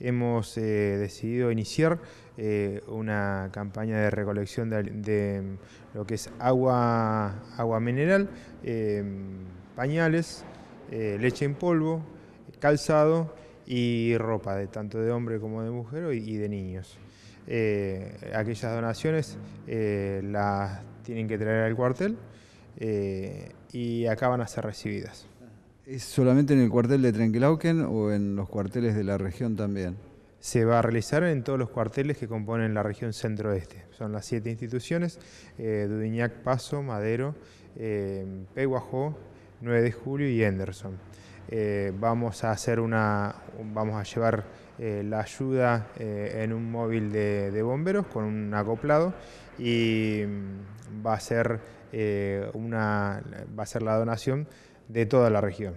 hemos eh, decidido iniciar eh, una campaña de recolección de, mm, lo que es agua, agua mineral, em, pañales, eh, leche en polvo, calzado y ropa, de tanto de hombre como de mujer y, y de niños. aquellas donaciones las tienen que traer al cuartel y acá van a ser recibidas. ¿Es solamente en el cuartel de Trenquilauquen o en los cuarteles de la región también? se va a realizar en todos los cuarteles que componen la región centro este Son las siete instituciones, eh, Paso, Madero, eh, 9 de Julio y Henderson. Eh, vamos a hacer una, vamos a llevar eh, la ayuda eh, en un móvil de, de, bomberos con un acoplado y mm, va a ser una, va a ser la donación de toda la región.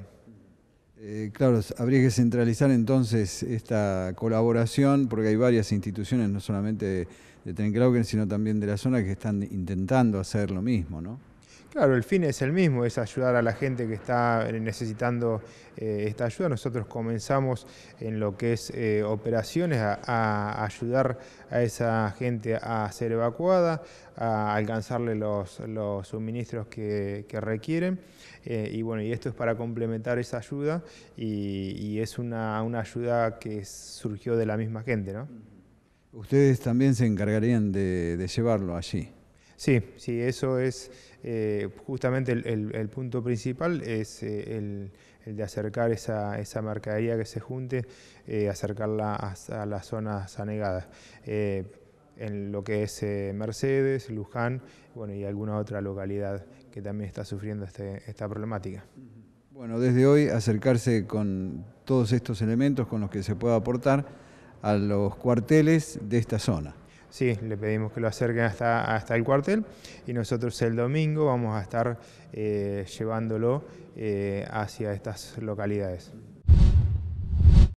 Eh, claro, habría que centralizar entonces esta colaboración, porque hay varias instituciones, no solamente de Trenclauquen, sino también de la zona, que están intentando hacer lo mismo, ¿no? Claro, el fin es el mismo, es ayudar a la gente que está eh, necesitando eh, esta ayuda. Nosotros comenzamos en lo que es eh, operaciones a, ayudar a esa gente a ser evacuada, a alcanzarle los, suministros que, requieren. y bueno, y esto es para complementar esa ayuda y, es una, ayuda que surgió de la misma gente, ¿no? Ustedes también se encargarían de llevarlo allí. Sí, sí, eso es eh, justamente el, punto principal, es eh, el, de acercar esa, mercadería que se junte, eh, acercarla a, las zonas anegadas. en lo que es Mercedes, Luján bueno, y alguna otra localidad que también está sufriendo este, esta problemática. Bueno, desde hoy acercarse con todos estos elementos con los que se pueda aportar a los cuarteles de esta zona. Sí, le pedimos que lo acerquen hasta, el cuartel y nosotros el domingo vamos a estar eh, llevándolo eh, hacia estas localidades.